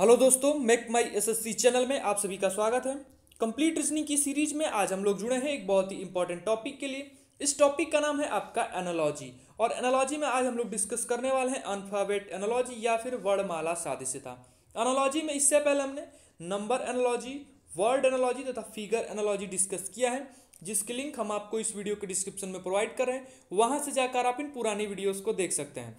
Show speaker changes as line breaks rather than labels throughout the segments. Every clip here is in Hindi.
हेलो दोस्तों मेक माई एसएससी चैनल में आप सभी का स्वागत है कंप्लीट रीजनिंग की सीरीज में आज हम लोग जुड़े हैं एक बहुत ही इंपॉर्टेंट टॉपिक के लिए इस टॉपिक का नाम है आपका एनालॉजी और एनालॉजी में आज हम लोग डिस्कस करने वाले हैं अनफावेट एनालॉजी या फिर वर्णमाला सादस्यता एनालॉजी में इससे पहले हमने नंबर एनोलॉजी वर्ड एनोलॉजी तथा फिगर एनोलॉजी डिस्कस किया है जिसकी लिंक हम आपको इस वीडियो के डिस्क्रिप्शन में प्रोवाइड कर रहे हैं वहाँ से जाकर आप इन पुरानी वीडियोज़ को देख सकते हैं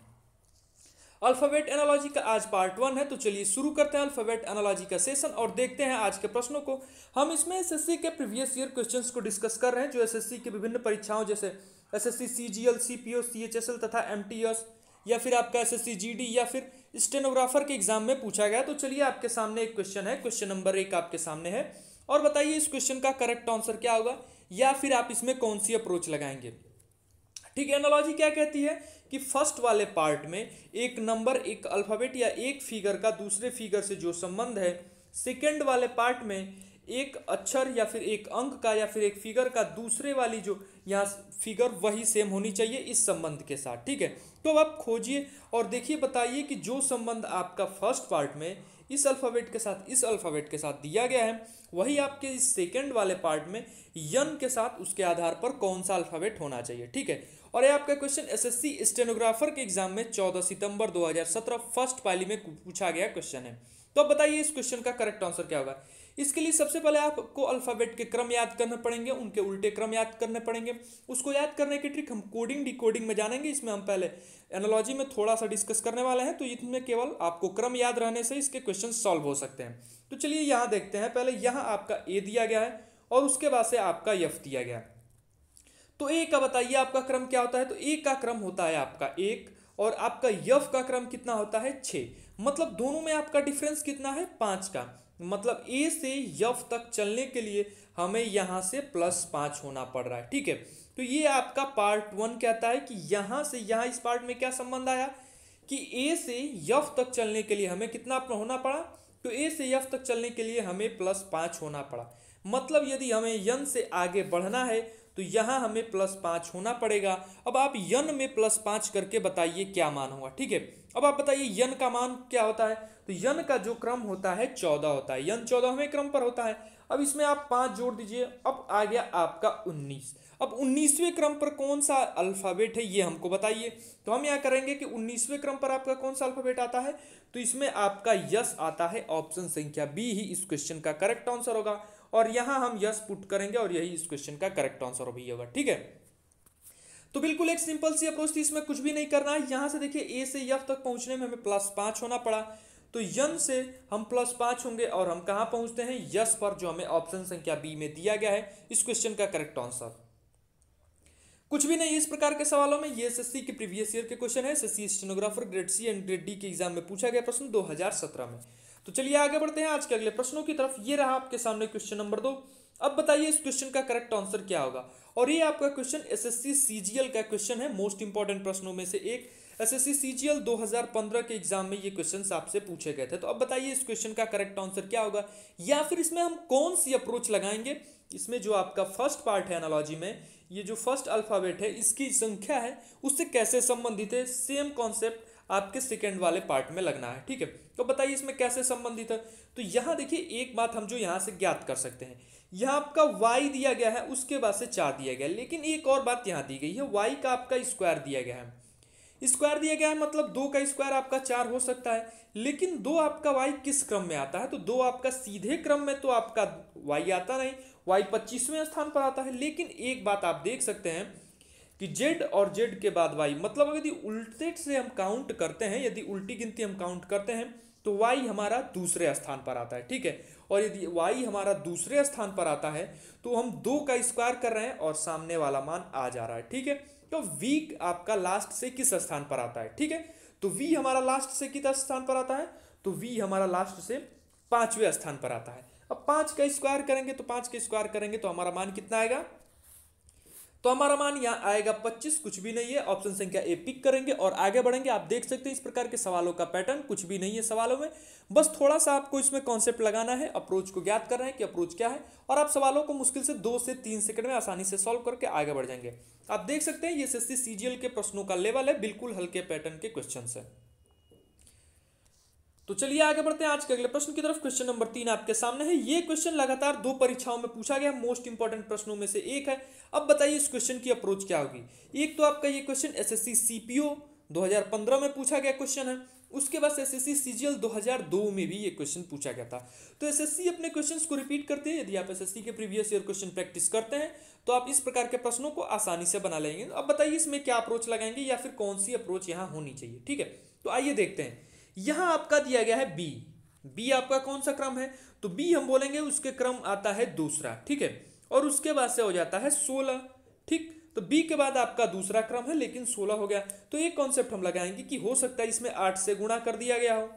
अल्फ़ाबेट एनालॉजी का आज पार्ट वन है तो चलिए शुरू करते हैं अल्फ़ाबेट एनालॉजी का सेशन और देखते हैं आज के प्रश्नों को हम इसमें एसएससी के प्रीवियस ईयर क्वेश्चंस को डिस्कस कर रहे हैं जो एसएससी की विभिन्न परीक्षाओं जैसे एसएससी सीजीएल सीपीओ सीएचएसएल तथा एमटीएस या फिर आपका एस एस या फिर स्टेनोग्राफर के एग्जाम में पूछा गया तो चलिए आपके सामने एक क्वेश्चन है क्वेश्चन नंबर एक आपके सामने है और बताइए इस क्वेश्चन का करेक्ट आंसर क्या होगा या फिर आप इसमें कौन सी अप्रोच लगाएंगे ठीक है एनोलॉजी क्या कहती है कि फर्स्ट वाले पार्ट में एक नंबर एक अल्फ़ाबेट या एक फिगर का दूसरे फिगर से जो संबंध है सेकेंड वाले पार्ट में एक अक्षर या फिर एक अंक का या फिर एक फिगर का दूसरे वाली जो यहाँ फिगर वही सेम होनी चाहिए इस संबंध के साथ ठीक है तो अब आप खोजिए और देखिए बताइए कि जो संबंध आपका फर्स्ट पार्ट में इस अल्फ़ाबेट के साथ इस अल्फ़ाबेट के साथ दिया गया है वही आपके इस सेकेंड वाले पार्ट में यन के साथ उसके आधार पर कौन सा अल्फ़ाबेट होना चाहिए ठीक है और ये आपका क्वेश्चन एसएससी स्टेनोग्राफर के एग्जाम में 14 सितंबर 2017 फर्स्ट पाली में पूछा गया क्वेश्चन है तो अब बताइए इस क्वेश्चन का करेक्ट आंसर क्या होगा इसके लिए सबसे पहले आपको अल्फ़ाबेट के क्रम याद करने पड़ेंगे उनके उल्टे क्रम याद करने पड़ेंगे उसको याद करने की ट्रिक हम कोडिंग डिकोडिंग में जानेंगे इसमें हम पहले एनोलॉजी में थोड़ा सा डिस्कस करने वाले हैं तो इसमें केवल आपको क्रम याद रहने से इसके क्वेश्चन सॉल्व हो सकते हैं तो चलिए यहाँ देखते हैं पहले यहाँ आपका ए दिया गया है और उसके बाद से आपका यफ दिया गया है तो ए का बताइए आपका क्रम क्या होता है तो ए का क्रम होता है आपका एक और आपका यफ का क्रम कितना होता है छ मतलब दोनों में आपका डिफरेंस कितना है पाँच का मतलब ए से यफ तक चलने के लिए हमें यहाँ से प्लस पाँच होना पड़ रहा है ठीक है तो ये आपका पार्ट वन कहता है कि यहाँ से यहाँ इस पार्ट में क्या संबंध आया कि ए से यफ तक चलने के लिए हमें कितना होना पड़ा तो ए से यफ तक चलने के लिए हमें प्लस पाँच होना पड़ा मतलब यदि हमें यन से आगे बढ़ना है तो यहाँ हमें प्लस पाँच होना पड़ेगा अब आप यन में प्लस पाँच करके बताइए क्या मान होगा ठीक है अब आप बताइए यन का मान क्या होता है तो यन का जो क्रम होता है चौदह होता है यन हमें क्रम पर होता है अब इसमें आप पाँच जोड़ दीजिए अब आ गया आपका उन्नीस अब उन्नीसवें क्रम पर कौन सा अल्फ़ाबेट है ये हमको बताइए तो हम यहाँ करेंगे कि उन्नीसवें क्रम पर आपका कौन सा अल्फ़ाबेट आता है तो इसमें आपका यस आता है ऑप्शन संख्या बी ही इस क्वेश्चन का करेक्ट आंसर होगा और यहां हम यस पुट करेंगे और यही इस क्वेश्चन का करेक्ट आंसर भी होगा ठीक है तो बिल्कुल एक सिंपल सी अप्रोच थी इसमें कुछ भी नहीं करना है यहां से देखिए ए से यफ तक पहुंचने में हमें प्लस पांच होना पड़ा तो यन से हम प्लस पांच होंगे और हम कहां पहुंचते हैं यस पर जो हमें ऑप्शन संख्या बी में दिया गया है इस क्वेश्चन का करेक्ट आंसर कुछ भी नहीं इस प्रकार के सवालों में ये एसएससी के प्रीवियस ईयर के क्वेश्चन है SSC stenographer grade C and grade D के एग्जाम में पूछा गया प्रश्न 2017 में तो चलिए आगे बढ़ते हैं आज के अगले प्रश्नों की तरफ ये रहा आपके सामने क्वेश्चन नंबर दो अब बताइए इस क्वेश्चन का करेक्ट आंसर क्या होगा और ये आपका क्वेश्चन एसएससी सीजीएल का क्वेश्चन है मोस्ट इंपॉर्टेंट प्रश्नों में से एक एसएससी सीजीएल 2015 के एग्जाम में ये क्वेश्चन आपसे पूछे गए थे तो अब बताइए इस क्वेश्चन का करेक्ट आंसर क्या होगा या फिर इसमें हम कौन सी अप्रोच लगाएंगे इसमें जो आपका फर्स्ट पार्ट है एनोलॉजी में ये जो फर्स्ट अल्फाबेट है इसकी संख्या है उससे कैसे संबंधित है सेम कॉन्सेप्ट आपके सेकेंड वाले पार्ट में लगना है ठीक है तो बताइए इसमें कैसे संबंधित है तो यहाँ देखिए एक बात हम जो यहाँ से ज्ञात कर सकते हैं यहाँ आपका वाई दिया गया है उसके बाद से चार दिया गया लेकिन एक और बात यहाँ दी गई है वाई का आपका स्क्वायर दिया गया है स्क्वायर दिया गया है मतलब दो का स्क्वायर आपका चार हो सकता है लेकिन दो आपका वाई किस क्रम में आता है तो दो आपका सीधे क्रम में तो आपका वाई आता नहीं वाई पच्चीसवें स्थान पर आता है लेकिन एक बात आप देख सकते हैं कि जेड और जेड के बाद वाई मतलब यदि उल्टे से हम काउंट करते हैं यदि उल्टी गिनती हम काउंट करते हैं तो वाई हमारा दूसरे स्थान पर आता है ठीक है और यदि वाई हमारा दूसरे स्थान पर आता है तो हम दो का स्क्वायर कर रहे हैं और सामने वाला मान आ जा रहा है ठीक है तो वीक आपका लास्ट से किस स्थान पर आता है ठीक है तो वी हमारा लास्ट से किस स्थान पर आता है तो वी हमारा लास्ट से पांचवें स्थान पर आता है अब पांच का स्क्वायर करेंगे तो पाँच का स्क्वायर करेंगे तो हमारा मान कितना आएगा तो हमारा मान यहाँ आएगा 25 कुछ भी नहीं है ऑप्शन संख्या ए पिक करेंगे और आगे बढ़ेंगे आप देख सकते हैं इस प्रकार के सवालों का पैटर्न कुछ भी नहीं है सवालों में बस थोड़ा सा आपको इसमें कॉन्सेप्ट लगाना है अप्रोच को ज्ञात करना है कि अप्रोच क्या है और आप सवालों को मुश्किल से दो से तीन सेकंड में आसानी से सॉल्व करके आगे बढ़ जाएंगे आप देख सकते हैं ये सस्ती सीजीएल के प्रश्नों का लेवल है बिल्कुल हल्के पैटर्न के क्वेश्चन है तो चलिए आगे बढ़ते हैं आज के अगले प्रश्न की तरफ क्वेश्चन नंबर तीन आपके सामने है ये क्वेश्चन लगातार दो परीक्षाओं में पूछा गया मोस्ट इंपॉर्टेंट प्रश्नों में से एक है अब बताइए इस क्वेश्चन की अप्रोच क्या होगी एक तो आपका ये क्वेश्चन एस सीपीओ सी में पूछा गया क्वेश्चन है उसके बाद एस एस सी सी जी दो हजार दो में भी ये क्वेश्चन पूछा गया था तो एस एस सी अपने क्वेश्चन को रिपीट करते हैं यदि आप एस एस सी के प्रीवियस ईयर क्वेश्चन प्रैक्टिस करते हैं तो आप इस प्रकार के प्रश्नों को आसानी से बना लेंगे अब बताइए इसमें क्या अप्रोच लगाएंगे या फिर कौन सी अप्रोच यहाँ होनी चाहिए ठीक है तो आइए देखते हैं यहां आपका दिया गया है बी बी आपका कौन सा क्रम है तो बी हम बोलेंगे उसके क्रम आता है दूसरा ठीक है और उसके बाद से हो जाता है सोलह ठीक तो बी के बाद आपका दूसरा क्रम है लेकिन सोलह हो गया तो एक कॉन्सेप्ट हम लगाएंगे कि हो सकता है इसमें आठ से गुणा कर दिया गया हो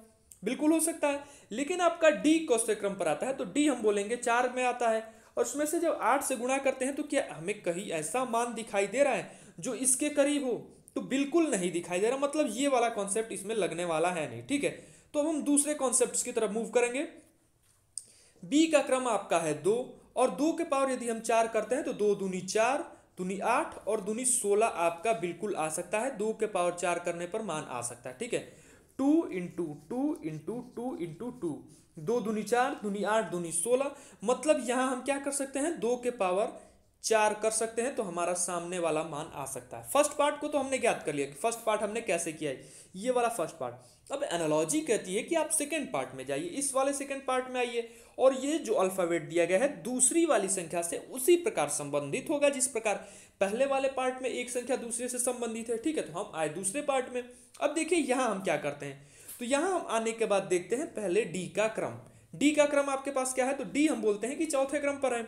बिल्कुल हो सकता है लेकिन आपका डी कौशल क्रम पर आता है तो डी हम बोलेंगे चार में आता है और उसमें से जब आठ से गुणा करते हैं तो क्या हमें कहीं ऐसा मान दिखाई दे रहा है जो इसके करीब हो तो बिल्कुल नहीं दिखाई दे रहा मतलब ये वाला कॉन्सेप्ट इसमें लगने वाला है नहीं ठीक है तो अब हम दूसरे कॉन्सेप्ट की तरफ मूव करेंगे बी का क्रम आपका है दो और दो के पावर यदि हम चार करते हैं तो दो दूनी चार दूनी आठ और दूनी सोलह आपका बिल्कुल आ सकता है दो के पावर चार करने पर मान आ सकता है ठीक है two into two into two into two दो दूनी चार दूनी आठ दूनी सोलह मतलब यहां हम क्या कर सकते हैं दो के पावर चार कर सकते हैं तो हमारा सामने वाला मान आ सकता है फर्स्ट पार्ट को तो हमने ज्ञात कर लिया कि फर्स्ट पार्ट हमने कैसे किया है ये वाला फर्स्ट पार्ट अब एनोलॉजी कहती है कि आप सेकेंड पार्ट में जाइए इस वाले सेकेंड पार्ट में आइए और ये जो अल्फ़ावेट दिया गया है दूसरी वाली संख्या से उसी प्रकार संबंधित होगा जिस प्रकार पहले वाले पार्ट में एक संख्या दूसरे से संबंधित है ठीक है तो हम आए दूसरे पार्ट में अब देखिए यहाँ हम क्या करते हैं तो यहाँ हम आने के बाद देखते हैं पहले डी का क्रम डी का क्रम आपके पास क्या है तो डी हम बोलते हैं कि चौथे क्रम पर है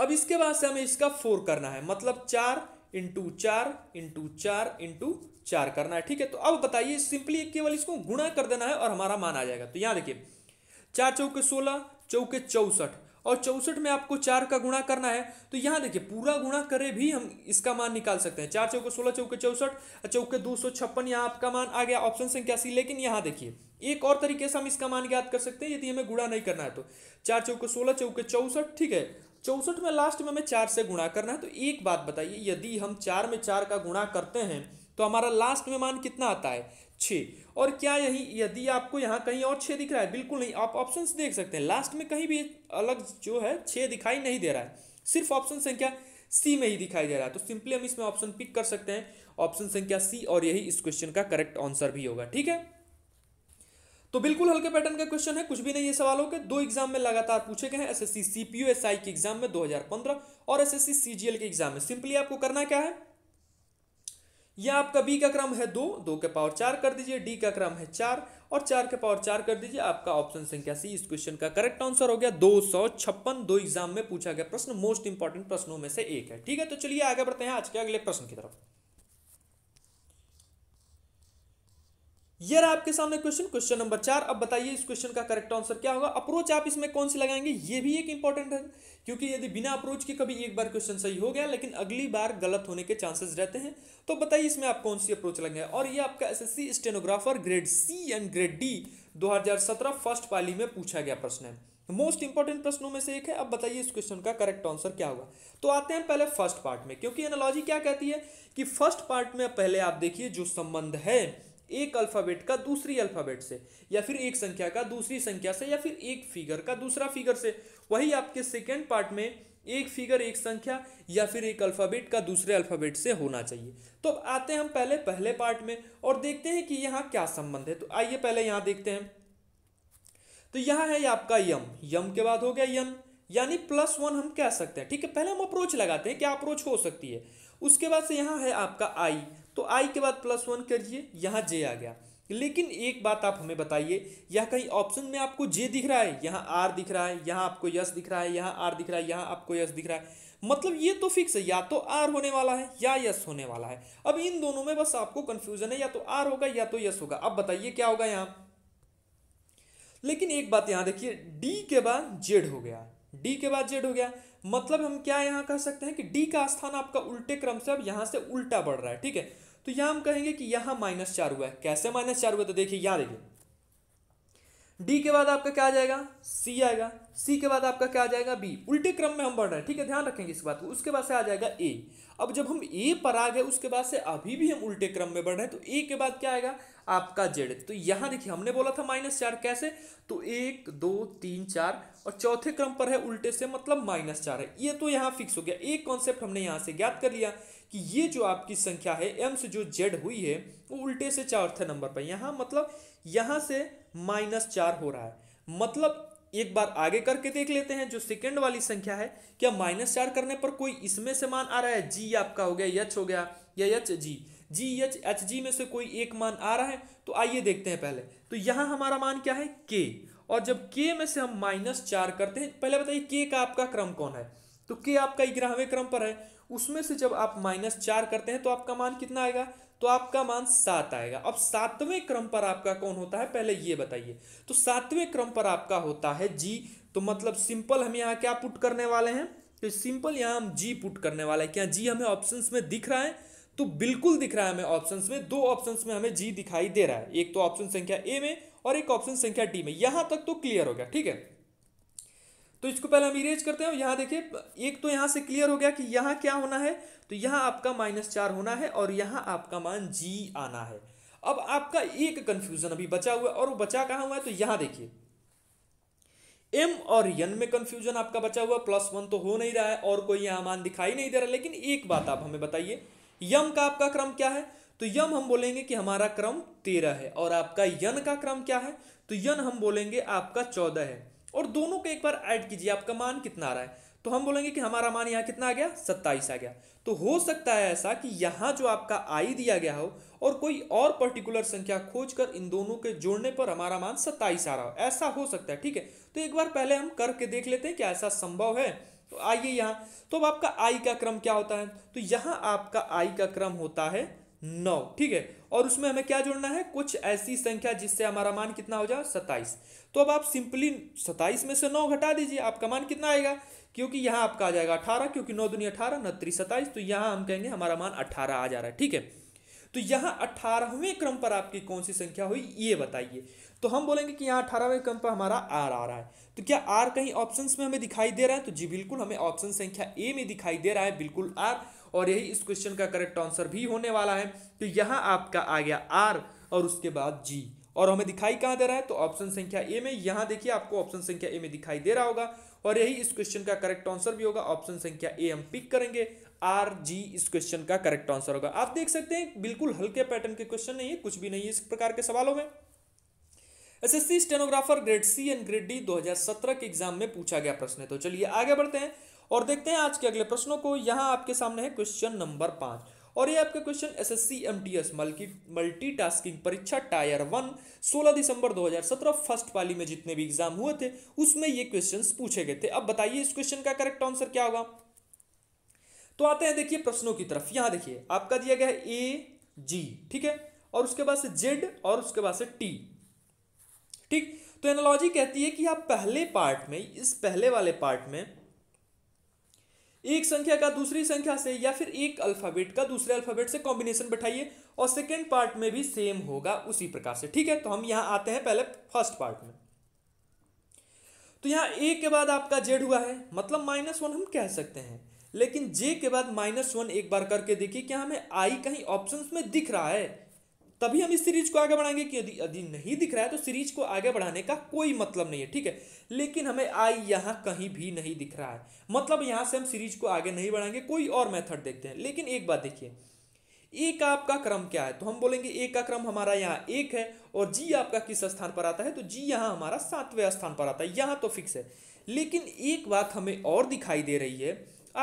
अब इसके बाद से हमें इसका फोर करना है मतलब चार इंटू चार इंटू चार इंटू चार करना है ठीक है तो अब बताइए सिंपली केवल इसको गुणा कर देना है और हमारा मान आ जाएगा तो यहां देखिए चार चौके सोलह चौके चौसठ और चौसठ में आपको चार का गुणा करना है तो यहां देखिए पूरा गुणा करें भी हम इसका मान निकाल सकते हैं चार चौके सोलह चौके चौसठ चौके दो सौ छप्पन यहां आपका मान आ गया ऑप्शन संख्या सी लेकिन यहां देखिए एक और तरीके से हम इसका मान ज्ञात कर सकते हैं यदि हमें गुणा नहीं करना है तो चार चौके सोलह चौके चौसठ ठीक है चौसठ में लास्ट में हमें चार से गुणा करना है तो एक बात बताइए यदि हम चार में चार का गुणा करते हैं तो हमारा लास्ट में मान कितना आता है छः और क्या यही यदि आपको यहाँ कहीं और छः दिख रहा है बिल्कुल नहीं आप ऑप्शंस देख सकते हैं लास्ट में कहीं भी अलग जो है छः दिखाई नहीं दे रहा है सिर्फ ऑप्शन संख्या सी में ही दिखाई दे रहा है तो सिंपली हम इसमें ऑप्शन पिक कर सकते हैं ऑप्शन संख्या सी और यही इस क्वेश्चन का करेक्ट आंसर भी होगा ठीक है तो बिल्कुल हल्के पैटर्न का क्वेश्चन है कुछ भी नहीं है सवालों के दो एग्जाम में लगातार पूछे गए हैं एसएससी सीपीयू आई के एग्जाम में 2015 और एसएससी सीजीएल के एग्जाम में सिंपली आपको करना क्या है यह आपका बी का क्रम है दो दो के पावर चार कर दीजिए डी का क्रम है चार और चार के पावर चार कर दीजिए आपका ऑप्शन संख्या सी इस क्वेश्चन का करेक्ट आंसर हो गया दो सौ छप्पन दो एग्जाम में पूछा गया प्रश्न मोस्ट इंपॉर्टेंट प्रश्नों में से एक है ठीक है तो चलिए आगे बढ़ते हैं आज के अगले प्रश्न की तरफ ये रहा आपके सामने क्वेश्चन क्वेश्चन नंबर चार अब बताइए इस क्वेश्चन का करेक्ट आंसर क्या होगा अप्रोच आप इसमें कौन सी लगाएंगे ये भी एक इंपॉर्टेंट है क्योंकि यदि बिना अप्रोच के कभी एक बार क्वेश्चन सही हो गया लेकिन अगली बार गलत होने के चांसेस रहते हैं तो बताइए इसमें आप कौन सी अप्रोच लगे और ये आपका S stenographer grade C and grade D दो फर्स्ट पाली में पूछा गया प्रश्न है मोस्ट इंपॉर्टेंट प्रश्नों में से एक है अब बताइए इस क्वेश्चन का करेक्ट आंसर क्या होगा तो आते हैं पहले फर्स्ट पार्ट में क्योंकि एनोलॉजी क्या कहती है कि फर्स्ट पार्ट में पहले आप देखिए जो संबंध है एक अल्फ़ाबेट का दूसरी अल्फ़ाबेट से या फिर एक संख्या का दूसरी संख्या से या फिर एक फिगर का दूसरा फिगर से वही आपके सेकेंड पार्ट में एक फिगर एक संख्या या फिर एक अल्फ़ाबेट का दूसरे अल्फ़ाबेट से होना चाहिए तो अब आते हैं हम पहले पहले पार्ट में और देखते हैं कि यहाँ क्या संबंध है तो आइए पहले यहाँ देखते हैं तो यहाँ है आपका यम यम के बाद हो गया यम यानी प्लस वन हम कह सकते हैं ठीक है पहले हम अप्रोच लगाते हैं क्या अप्रोच हो सकती है उसके बाद से यहाँ है आपका आई तो आई के बाद प्लस वन करिए यहाँ जे आ गया लेकिन एक बात आप हमें बताइए यह कहीं ऑप्शन में आपको जे दिख रहा है यहाँ आर दिख रहा है यहाँ आपको यस दिख रहा है यहाँ आर दिख रहा है यहाँ आपको यस दिख रहा है मतलब ये तो फिक्स है या तो आर होने वाला है या यस होने वाला है अब इन दोनों में बस आपको कंफ्यूजन है या तो आर होगा या तो यस होगा अब बताइए क्या होगा यहाँ लेकिन एक बात यहाँ देखिए डी के बाद जेड हो गया डी के बाद जेड हो गया मतलब हम क्या यहां कह सकते हैं कि डी का स्थान आपका उल्टे क्रम से अब यहां से उल्टा बढ़ रहा है ठीक है तो यहां हम कहेंगे कि यहां माइनस चार हुआ है कैसे माइनस चार हुआ तो देखिए यहां देखिए डी के बाद आपका क्या आ जाएगा सी आएगा सी के बाद आपका क्या आ जाएगा बी उल्टे क्रम में हम बढ़ रहे हैं ठीक है ध्यान रखेंगे इस बात को उसके बाद से आ जाएगा ए अब जब हम ए पर आ गए उसके बाद से अभी भी हम उल्टे क्रम में बढ़ रहे हैं तो ए के बाद क्या आएगा आपका जेड तो यहाँ देखिए हमने बोला था माइनस चार कैसे तो एक दो तीन चार और चौथे क्रम पर है उल्टे से मतलब माइनस चार है ये तो यहाँ फिक्स हो गया एक कॉन्सेप्ट हमने यहाँ से ज्ञात कर लिया कि ये जो आपकी संख्या है एम से जो जेड हुई है वो उल्टे से चौथे नंबर पर यहाँ मतलब यहाँ से माइनस चार हो रहा है मतलब एक बार आगे करके देख लेते हैं जो सेकेंड वाली संख्या है क्या माइनस चार करने पर कोई इसमें से मान आ रहा है जी आपका हो गया यच हो गया या यच जी जी एच एच जी में से कोई एक मान आ रहा है तो आइए देखते हैं पहले तो यहाँ हमारा मान क्या है के और जब के में से हम माइनस चार करते हैं पहले बताइए के का आपका क्रम कौन है तो के आपका ग्यारहवें क्रम पर है उसमें से जब आप माइनस चार करते हैं तो आपका मान कितना आएगा तो आपका मान सात आएगा अब सातवें क्रम पर आपका कौन होता है पहले ये बताइए तो सातवें क्रम पर आपका होता है जी तो मतलब सिंपल हम यहाँ क्या पुट करने वाले हैं तो सिंपल यहाँ हम जी पुट करने वाले हैं क्या जी हमें ऑप्शन में दिख रहा है तो बिल्कुल दिख रहा है हमें ऑप्शन में दो ऑप्शन में हमें जी दिखाई दे रहा है एक तो ऑप्शन संख्या ए में और एक ऑप्शन संख्या डी में यहाँ तक तो क्लियर हो गया ठीक है तो इसको पहले हम इरेज करते हैं यहाँ देखिए एक तो यहाँ से क्लियर हो गया कि यहाँ क्या होना है तो यहाँ आपका माइनस चार होना है और यहाँ आपका मान जी आना है अब आपका एक कंफ्यूजन अभी बचा हुआ है और वो बचा कहाँ हुआ है तो यहाँ देखिए एम और यन में कंफ्यूजन आपका बचा हुआ प्लस वन तो हो नहीं रहा है और कोई यहाँ मान दिखाई नहीं दे रहा लेकिन एक बात आप हमें बताइए यम का आपका क्रम क्या है तो यम हम बोलेंगे कि हमारा क्रम तेरह है और आपका यन का क्रम क्या है तो यन हम बोलेंगे आपका चौदह है और दोनों को एक बार ऐड कीजिए आपका मान कितना आ रहा है तो हम बोलेंगे कि हमारा मान यहाँ कितना आ गया सत्ताईस आ गया तो हो सकता है ऐसा कि यहाँ जो आपका आई दिया गया हो और कोई और पर्टिकुलर संख्या खोजकर इन दोनों के जोड़ने पर हमारा मान सत्ताईस आ रहा हो ऐसा हो सकता है ठीक है तो एक बार पहले हम करके देख लेते हैं कि ऐसा संभव है तो आइए यहाँ तो अब आपका आई का क्रम क्या होता है तो यहाँ आपका आई का क्रम होता है नौ ठीक है और उसमें हमें क्या जोड़ना है कुछ ऐसी संख्या जिससे हमारा मान कितना हो जाए सत्ताईस तो अब आप सिंपली सत्ताईस में से नौ घटा दीजिए आपका मान कितना आएगा क्योंकि यहाँ आपका आ जाएगा अठारह क्योंकि नौ दुनिया अठारह नत्री सत्ताईस तो यहाँ हम कहेंगे हमारा मान अठारह आ जा रहा है ठीक है तो यहाँ अठारहवें क्रम पर आपकी कौन सी संख्या हुई ये बताइए तो हम बोलेंगे कि यहाँ अठारहवें क्रम पर हमारा आर आ रहा है तो क्या आर कहीं ऑप्शंस में हमें दिखाई दे रहा है तो जी बिल्कुल हमें ऑप्शन संख्या ए में दिखाई दे रहा है बिल्कुल आर और यही इस क्वेश्चन का करेक्ट आंसर भी होने वाला है तो यहाँ आपका आ गया आर और उसके बाद जी और हमें दिखाई कहाँ दे रहा है तो ऑप्शन संख्या ए में यहाँ देखिए आपको ऑप्शन संख्या ए में दिखाई दे रहा होगा और यही इस क्वेश्चन का करेक्ट आंसर भी होगा ऑप्शन संख्या ए हम पिक करेंगे आर जी इस क्वेश्चन का करेक्ट आंसर होगा आप देख सकते हैं बिल्कुल हल्के पैटर्न के क्वेश्चन नहीं है कुछ भी नहीं है इस प्रकार के सवालों में SSC stenographer grade C and grade D 2017 के एग्जाम में पूछा गया प्रश्न है तो चलिए आगे बढ़ते हैं और देखते हैं आज के अगले प्रश्नों को यहाँ आपके सामने है क्वेश्चन नंबर पाँच और ये आपके question S S C M T S multi multi tasking परीक्षा टायर वन 16 दिसंबर 2017 फर्स्ट पाली में जितने भी एग्जाम हुए थे उसमें ये क्वेश्चंस पूछे गए थे अब बताइए इस क्वेश्चन का करेक्ट आंसर क्या होगा तो आते हैं देखिए प्रश्नों की तरफ यहां देखिए आपका दिया गया है ए जी ठीक है और उसके बाद से जेड और उसके बाद से टी ठीक तो एनोलॉजी कहती है कि आप पहले पार्ट में इस पहले वाले पार्ट में एक संख्या का दूसरी संख्या से या फिर एक अल्फ़ाबेट का दूसरे अल्फ़ाबेट से कॉम्बिनेशन बैठाइए और सेकेंड पार्ट में भी सेम होगा उसी प्रकार से ठीक है तो हम यहां आते हैं पहले फर्स्ट पार्ट में तो यहाँ ए के बाद आपका जेड हुआ है मतलब माइनस वन हम कह सकते हैं लेकिन जे के बाद माइनस वन एक बार करके देखिए क्या हमें आई कहीं ऑप्शंस में दिख रहा है तभी हम इस सीरीज को आगे बढ़ाएंगे कि यदि यदि नहीं दिख रहा है तो सीरीज को आगे बढ़ाने का कोई मतलब नहीं है ठीक है लेकिन हमें आई यहाँ कहीं भी नहीं दिख रहा है मतलब यहाँ से हम सीरीज को आगे नहीं बढ़ाएंगे कोई और मेथड देखते हैं लेकिन एक बात देखिए ए का आपका क्रम क्या है तो हम बोलेंगे ए का क्रम हमारा यहाँ एक है और जी आपका किस स्थान पर आता है तो जी यहाँ हमारा सातवें स्थान पर आता है यहाँ तो फिक्स है लेकिन एक बात हमें और दिखाई दे रही है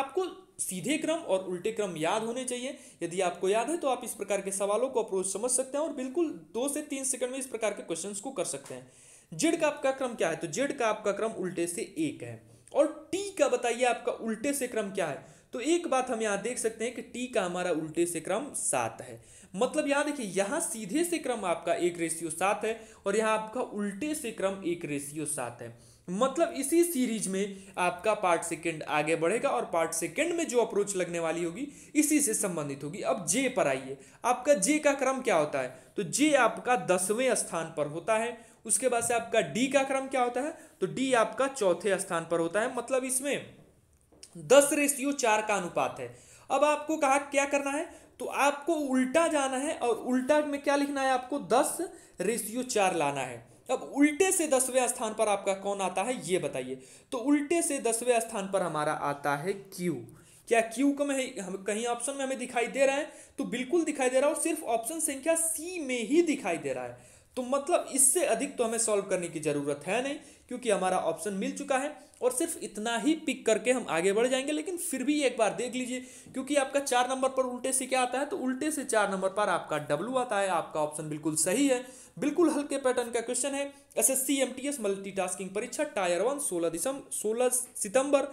आपको सीधे क्रम और उल्टे क्रम याद होने चाहिए यदि आपको याद है तो आप इस प्रकार के सवालों को अप्रोच समझ सकते हैं और बिल्कुल दो से तीन सेकंड में इस प्रकार के क्वेश्चंस को कर सकते हैं जेड का आपका क्रम क्या है तो जेड का आपका क्रम उल्टे से एक है और टी का बताइए आपका उल्टे से क्रम क्या है तो एक बात हम यहाँ देख सकते हैं कि टी का हमारा उल्टे से क्रम सात है मतलब यहाँ देखिए यहाँ सीधे से क्रम आपका एक रेशियो सात है और यहाँ आपका उल्टे से क्रम एक रेशियो सात है मतलब इसी सीरीज में आपका पार्ट सेकेंड आगे बढ़ेगा और पार्ट सेकेंड में जो अप्रोच लगने वाली होगी इसी से संबंधित होगी अब जे पर आइए आपका जे का क्रम क्या होता है तो जे आपका दसवें स्थान पर होता है उसके बाद से आपका डी का क्रम क्या होता है तो डी आपका चौथे स्थान पर होता है मतलब इसमें दस रेशियो चार का अनुपात है अब आपको कहा क्या करना है तो आपको उल्टा जाना है और उल्टा में क्या लिखना है आपको दस रेशियो चार लाना है अब उल्टे से दसवें स्थान पर आपका कौन आता है ये बताइए तो उल्टे से दसवें स्थान पर हमारा आता है क्यू क्या क्यू कम है हम कहीं ऑप्शन में हमें दिखाई दे रहा है तो बिल्कुल दिखाई दे रहा है और सिर्फ ऑप्शन संख्या सी में ही दिखाई दे रहा है तो मतलब इससे अधिक तो हमें सॉल्व करने की ज़रूरत है नहीं क्योंकि हमारा ऑप्शन मिल चुका है और सिर्फ इतना ही पिक करके हम आगे बढ़ जाएंगे लेकिन फिर भी एक बार देख लीजिए क्योंकि आपका चार नंबर पर उल्टे से क्या आता है तो उल्टे से चार नंबर पर आपका डब्लू आता है आपका ऑप्शन बिल्कुल सही है बिल्कुल हल्के पैटर्न का क्वेश्चन है S S C M T S multi tasking परीक्षा टायर वन सोलह दिसंबर सोलह सितंबर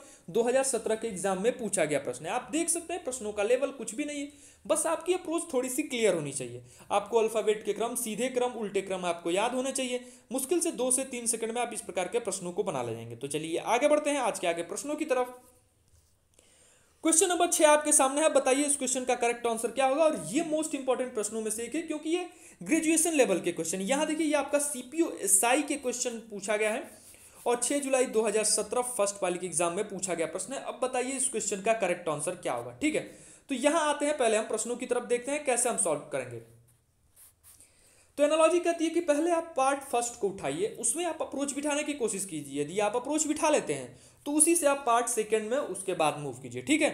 सत्रह के एग्जाम में पूछा गया प्रश्न है आप देख सकते हैं प्रश्नों का लेवल कुछ भी नहीं है बस आपकी अप्रोच थोड़ी सी क्लियर होनी चाहिए आपको अल्फ़ाबेट के क्रम सीधे क्रम उल्टे क्रम आपको याद होना चाहिए मुश्किल से दो से तीन सेकंड में आप इस प्रकार के प्रश्नों को बना ले जाएंगे तो चलिए आगे बढ़ते हैं आज के आगे प्रश्नों की तरफ क्वेश्चन नंबर छह आपके सामने है बताइए इस क्वेश्चन का करेक्ट आंसर क्या होगा और ये मोस्ट इंपॉर्टेंट प्रश्नों में से एक है क्योंकि ये ग्रेजुएशन लेवल के क्वेश्चन यहां देखिए ये आपका सीपीओ एस के क्वेश्चन पूछा गया है और 6 जुलाई 2017 फर्स्ट पाली के एग्जाम में पूछा गया प्रश्न है अब बताइए इस क्वेश्चन का करेक्ट आंसर क्या होगा ठीक है तो यहां आते हैं पहले हम प्रश्नों की तरफ देखते हैं कैसे हम सॉल्व करेंगे तो एनोलॉजी कहती है कि पहले आप पार्ट फर्स्ट को उठाइए उसमें आप अप्रोच बिठाने की कोशिश कीजिए यदि आप अप्रोच बिठा लेते हैं तो उसी से आप पार्ट सेकेंड में उसके बाद मूव कीजिए ठीक है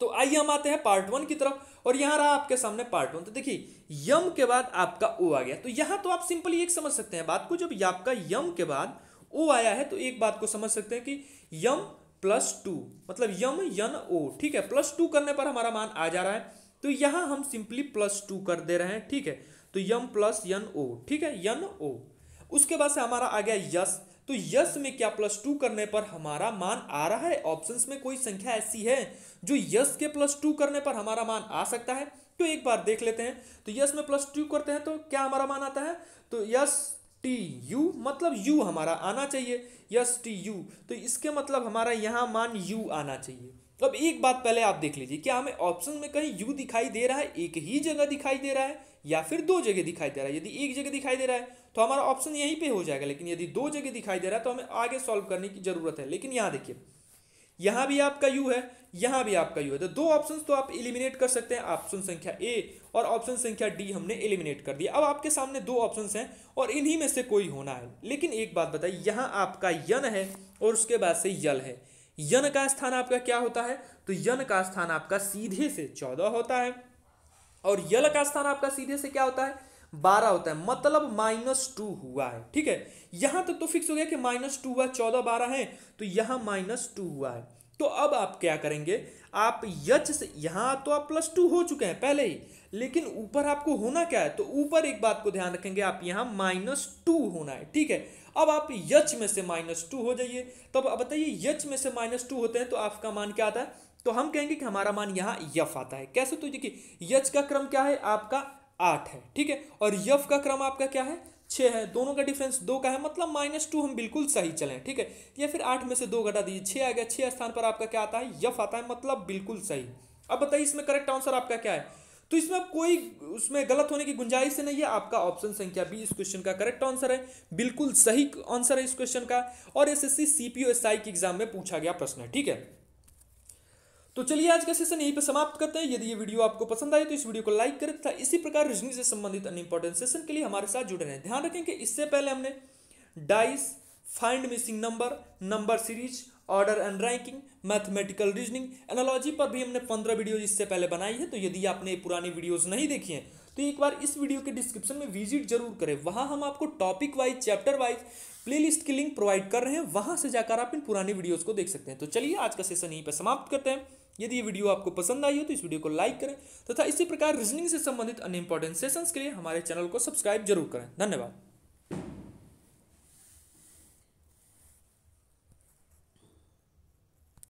तो आइए हम आते हैं पार्ट वन की तरफ और यहां रहा आपके सामने पार्ट वन तो देखिए यम के बाद आपका ओ आ गया तो यहां तो आप सिंपली एक समझ सकते हैं बात को जब आपका यम के बाद ओ आया है तो एक बात को समझ सकते हैं कि यम प्लस टू मतलब यम यन ओ ठीक है प्लस टू करने पर हमारा मान आ जा रहा है तो यहां हम सिंपली प्लस टू कर दे रहे हैं ठीक है तो यम प्लस यन ओ ठीक है यन ओ उसके बाद से हमारा आ गया यस तो यस में क्या प्लस टू करने पर हमारा मान आ रहा है ऑप्शंस में कोई संख्या ऐसी है जो यस के प्लस टू करने पर हमारा मान आ सकता है तो एक बार देख लेते हैं तो यस में प्लस टू करते हैं तो क्या हमारा मान आता है तो यस टी यू मतलब यू हमारा आना चाहिए यस टी यू तो इसके मतलब हमारा यहाँ मान यू आना चाहिए अब एक बात पहले आप देख लीजिए क्या हमें ऑप्शन में कहीं यू दिखाई दे रहा है एक ही जगह दिखाई दे रहा है या फिर दो जगह दिखाई दे रहा है यदि एक जगह दिखाई दे रहा है तो हमारा ऑप्शन यहीं पे हो जाएगा लेकिन यदि दो जगह दिखाई दे रहा है तो हमें आगे सॉल्व करने की जरूरत है लेकिन यहाँ देखिए यहाँ भी आपका यू है यहां भी आपका यू है तो दो ऑप्शन तो आप इलिमिनेट कर सकते हैं ऑप्शन संख्या ए और ऑप्शन संख्या डी हमने इलिमिनेट कर दिया अब आपके सामने दो ऑप्शन हैं और इन्हीं में से कोई होना है लेकिन एक बात बताइए यहां आपका यन है और उसके बाद से यल है यन का स्थान आपका क्या होता है तो यन का स्थान आपका सीधे से चौदह होता है और यल का स्थान आपका सीधे से क्या होता है बारह होता है मतलब माइनस टू हुआ है ठीक है यहां तक तो, तो फिक्स हो गया कि माइनस टू हुआ चौदह बारह है तो यहां माइनस टू हुआ है तो अब आप क्या करेंगे आप यच से यहाँ तो आप प्लस टू हो चुके हैं पहले ही लेकिन ऊपर आपको होना क्या है तो ऊपर एक बात को ध्यान रखेंगे आप यहाँ माइनस टू होना है ठीक है अब आप यच में से माइनस टू हो जाइए तब तो अब बताइए यच में से माइनस टू होते हैं तो आपका मान क्या आता है तो हम कहेंगे कि हमारा मान यहाँ यफ आता है कैसे तो देखिए यच का क्रम क्या है आपका आठ है ठीक है और यफ का क्रम आपका क्या है छः है दोनों का डिफरेंस दो का है मतलब माइनस टू हम बिल्कुल सही चलें ठीक है या फिर आठ में से दो घटा दीजिए छः आ गया छः स्थान पर आपका क्या आता है यफ आता है मतलब बिल्कुल सही अब बताइए इसमें करेक्ट आंसर आपका क्या है तो इसमें आप कोई उसमें गलत होने की गुंजाइश नहीं है आपका ऑप्शन संख्या बी इस क्वेश्चन का करेक्ट आंसर है बिल्कुल सही आंसर है इस क्वेश्चन का और ओ एस आई की एग्जाम में पूछा गया प्रश्न है ठीक है तो चलिए आज का सेशन यहीं पर समाप्त करते हैं यदि ये वीडियो आपको पसंद आए तो इस वीडियो को लाइक करें तथा इसी प्रकार रीजनिंग से संबंधित अन्य इंपॉर्टेंट सेशन के लिए हमारे साथ जुड़े रहें ध्यान रखें कि इससे पहले हमने dice find missing number number series order and ranking mathematical reasoning analogy पर भी हमने पंद्रह वीडियोज इससे पहले बनाई है तो यदि आपने पुरानी वीडियोज नहीं देखी है तो एक बार इस वीडियो के डिस्क्रिप्शन में विजिट जरूर करें वहाँ हम आपको topic wise chapter wise playlist की लिंक प्रोवाइड कर रहे हैं वहां से जाकर आप इन पुरानी वीडियोस को देख सकते हैं तो चलिए आज का सेशन यहीं पर समाप्त करते हैं यदि ये वीडियो आपको पसंद आई हो तो इस वीडियो को लाइक करें तथा तो इसी प्रकार रीजनिंग से संबंधित अन्य इंपॉर्टेंट सेशंस के लिए हमारे चैनल को सब्सक्राइब जरूर करें धन्यवाद